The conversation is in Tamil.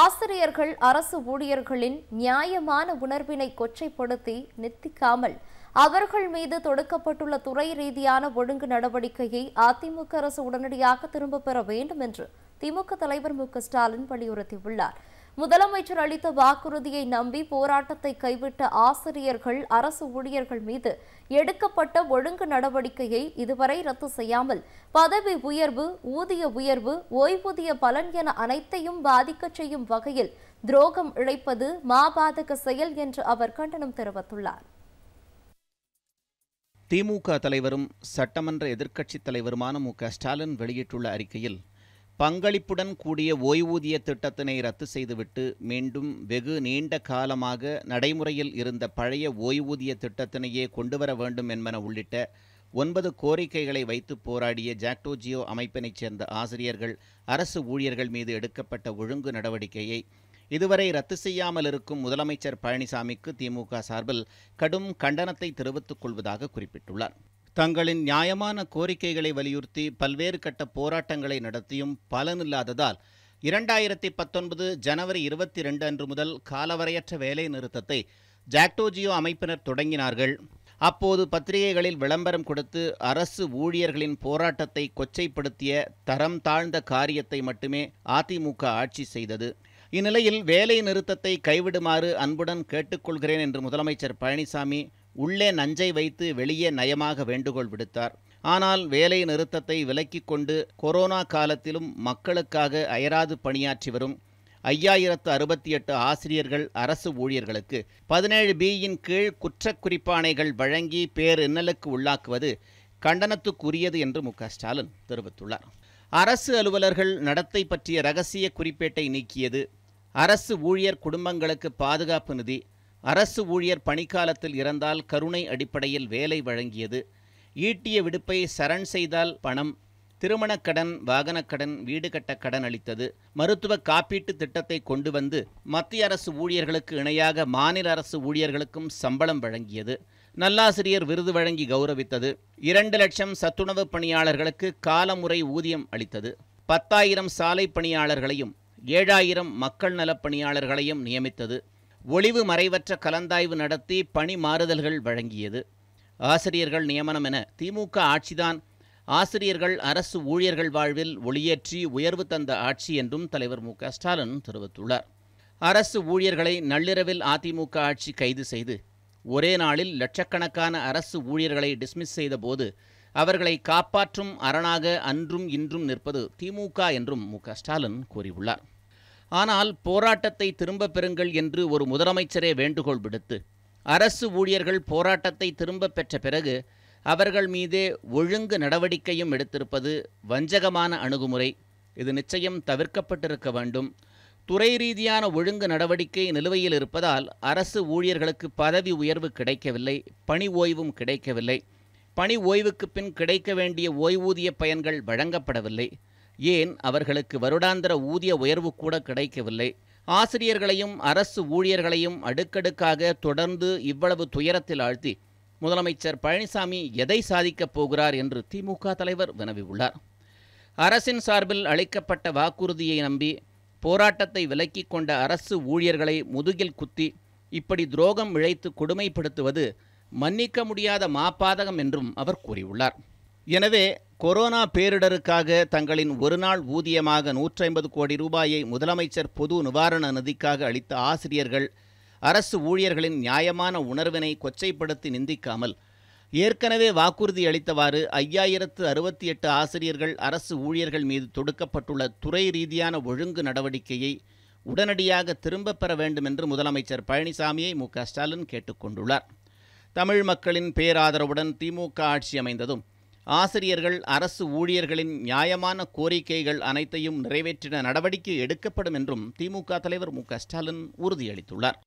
ஆசிரியர்கள் அரசு ஊழியர்களின் நியாயமான உணர்வினை கொச்சைப்படுத்தி நித்திக்காமல் அவர்கள் மீது தொடுக்கப்பட்டுள்ள துறை ரீதியான ஒழுங்கு நடவடிக்கையை அதிமுக அரசு உடனடியாக திரும்பப் பெற வேண்டும் என்று திமுக தலைவர் மு ஸ்டாலின் வலியுறுத்தியுள்ளார் முதலமைச்சர் அளித்த வாக்குறுதியை நம்பி போராட்டத்தை கைவிட்ட ஆசிரியர்கள் அரசு ஊழியர்கள் மீது எடுக்கப்பட்ட ஒழுங்கு நடவடிக்கையை இதுவரை ரத்து செய்யாமல் பதவி உயர்வு ஊதிய உயர்வு ஓய்வூதிய பலன் என அனைத்தையும் பாதிக்கச் செய்யும் வகையில் துரோகம் இழைப்பது மாபாதக செயல் என்று அவர் கண்டனம் தெரிவித்துள்ளார் திமுக தலைவரும் சட்டமன்ற எதிர்க்கட்சித் தலைவருமான மு க ஸ்டாலின் வெளியிட்டுள்ள அறிக்கையில் பங்களிப்புடன் கூடிய ஓய்வூதிய திட்டத்தினை ரத்து செய்துவிட்டு மீண்டும் வெகு நீண்ட காலமாக நடைமுறையில் இருந்த பழைய ஓய்வூதிய திட்டத்தினையே கொண்டுவர வேண்டும் என்பன உள்ளிட்ட ஒன்பது கோரிக்கைகளை வைத்து போராடிய ஜாக்டோஜியோ அமைப்பினைச் சேர்ந்த ஆசிரியர்கள் அரசு ஊழியர்கள் மீது எடுக்கப்பட்ட ஒழுங்கு நடவடிக்கையை இதுவரை ரத்து செய்யாமல் இருக்கும் முதலமைச்சர் பழனிசாமிக்கு திமுக சார்பில் கடும் கண்டனத்தை தெரிவித்துக் கொள்வதாக குறிப்பிட்டுள்ளார் தங்களின் நியாயமான கோரிக்கைகளை வலியுறுத்தி பல்வேறு கட்ட போராட்டங்களை நடத்தியும் பலனில்லாததால் இரண்டாயிரத்தி பத்தொன்பது ஜனவரி இருபத்தி ரெண்டு அன்று முதல் காலவரையற்ற வேலை நிறுத்தத்தை ஜாக்டோஜியோ அமைப்பினர் தொடங்கினார்கள் அப்போது பத்திரிகைகளில் விளம்பரம் கொடுத்து அரசு ஊழியர்களின் போராட்டத்தை கொச்சைப்படுத்திய தரம் தாழ்ந்த காரியத்தை மட்டுமே அதிமுக ஆட்சி செய்தது இந்நிலையில் வேலை நிறுத்தத்தை கைவிடுமாறு அன்புடன் கேட்டுக்கொள்கிறேன் என்று முதலமைச்சர் பழனிசாமி உள்ளே நஞ்சை வைத்து வெளியே நயமாக வேண்டுகோள் விடுத்தார் ஆனால் வேலை நிறுத்தத்தை விலக்கிக் கொண்டு கொரோனா காலத்திலும் மக்களுக்காக அயராது பணியாற்றி வரும் ஐயாயிரத்து அறுபத்தி எட்டு ஆசிரியர்கள் அரசு ஊழியர்களுக்கு பதினேழு பியின் கீழ் குறிப்பாணைகள் வழங்கி பேரின்னலுக்கு உள்ளாக்குவது கண்டனத்துக்குரியது என்று மு ஸ்டாலின் தெரிவித்துள்ளார் அரசு அலுவலர்கள் நடத்தை பற்றிய ரகசிய குறிப்பேட்டை நீக்கியது அரசு ஊழியர் குடும்பங்களுக்கு பாதுகாப்பு நிதி அரசு ஊழியர் பணிக்காலத்தில் இறந்தால் கருணை அடிப்படையில் வேலை வழங்கியது ஈட்டிய விடுப்பை சரண் செய்தால் பணம் திருமணக்கடன் வாகனக்கடன் வீடு கட்ட கடன் அளித்தது மருத்துவ காப்பீட்டு திட்டத்தை கொண்டு வந்து மத்திய அரசு ஊழியர்களுக்கு இணையாக மாநில அரசு ஊழியர்களுக்கும் சம்பளம் வழங்கியது நல்லாசிரியர் விருது வழங்கி கௌரவித்தது இரண்டு லட்சம் சத்துணவு பணியாளர்களுக்கு காலமுறை ஊதியம் அளித்தது பத்தாயிரம் சாலை பணியாளர்களையும் ஏழாயிரம் மக்கள் நலப் பணியாளர்களையும் நியமித்தது ஒளிவு மறைவற்ற கலந்தாய்வு நடத்தி பணி மாறுதல்கள் வழங்கியது ஆசிரியர்கள் நியமனம் என திமுக ஆட்சிதான் ஆசிரியர்கள் அரசு ஊழியர்கள் வாழ்வில் ஒளியேற்றி உயர்வு தந்த ஆட்சி என்றும் தலைவர் மு ஸ்டாலின் தெரிவித்துள்ளார் அரசு ஊழியர்களை நள்ளிரவில் அதிமுக ஆட்சி கைது செய்து ஒரே நாளில் லட்சக்கணக்கான அரசு ஊழியர்களை டிஸ்மிஸ் செய்தபோது அவர்களை காப்பாற்றும் அரணாக அன்றும் இன்றும் நிற்பது திமுக என்றும் மு ஸ்டாலின் கூறியுள்ளார் ஆனால் போராட்டத்தை திரும்ப பெறுங்கள் என்று ஒரு முதலமைச்சரே வேண்டுகோள் விடுத்து அரசு ஊழியர்கள் போராட்டத்தை திரும்ப பெற்ற பிறகு அவர்கள் மீதே ஒழுங்கு நடவடிக்கையும் எடுத்திருப்பது வஞ்சகமான அணுகுமுறை இது நிச்சயம் தவிர்க்கப்பட்டிருக்க வேண்டும் துறை ரீதியான ஒழுங்கு நடவடிக்கை நிலுவையில் இருப்பதால் அரசு ஊழியர்களுக்கு பதவி உயர்வு கிடைக்கவில்லை பணி ஓய்வும் கிடைக்கவில்லை பணி ஓய்வுக்கு பின் கிடைக்க வேண்டிய ஓய்வூதிய பயன்கள் வழங்கப்படவில்லை ஏன் அவர்களுக்கு வருடாந்திர ஊதிய உயர்வு கூட கிடைக்கவில்லை ஆசிரியர்களையும் அரசு ஊழியர்களையும் அடுக்கடுக்காக தொடர்ந்து இவ்வளவு துயரத்தில் ஆழ்த்தி முதலமைச்சர் பழனிசாமி எதை சாதிக்கப் போகிறார் என்று திமுக தலைவர் வினவியுள்ளார் அரசின் சார்பில் அளிக்கப்பட்ட வாக்குறுதியை நம்பி போராட்டத்தை விலக்கி கொண்ட அரசு ஊழியர்களை முதுகில் குத்தி இப்படி துரோகம் இழைத்து கொடுமைப்படுத்துவது மன்னிக்க முடியாத மாபாதகம் என்றும் அவர் கூறியுள்ளார் எனவே கொரோனா பேரிடருக்காக தங்களின் ஒருநாள் ஊதியமாக நூற்றி ஐம்பது கோடி ரூபாயை முதலமைச்சர் பொது நிவாரண நிதிக்காக அளித்த ஆசிரியர்கள் அரசு ஊழியர்களின் நியாயமான உணர்வினை கொச்சைப்படுத்தி நிந்திக்காமல் ஏற்கனவே வாக்குறுதி அளித்தவாறு ஐயாயிரத்து அறுபத்தி எட்டு ஆசிரியர்கள் அரசு ஊழியர்கள் மீது தொடுக்கப்பட்டுள்ள துறை ரீதியான ஒழுங்கு நடவடிக்கையை உடனடியாக திரும்பப் பெற வேண்டும் என்று முதலமைச்சர் பழனிசாமியை மு க ஸ்டாலின் கேட்டுக்கொண்டுள்ளார் தமிழ் மக்களின் பேராதரவுடன் திமுக ஆட்சி அமைந்ததும் ஆசிரியர்கள் அரசு ஊழியர்களின் நியாயமான கோரிக்கைகள் அனைத்தையும் நிறைவேற்றின நடவடிக்கை எடுக்கப்படும் என்றும் திமுக தலைவர் மு ஸ்டாலின் உறுதியளித்துள்ளார்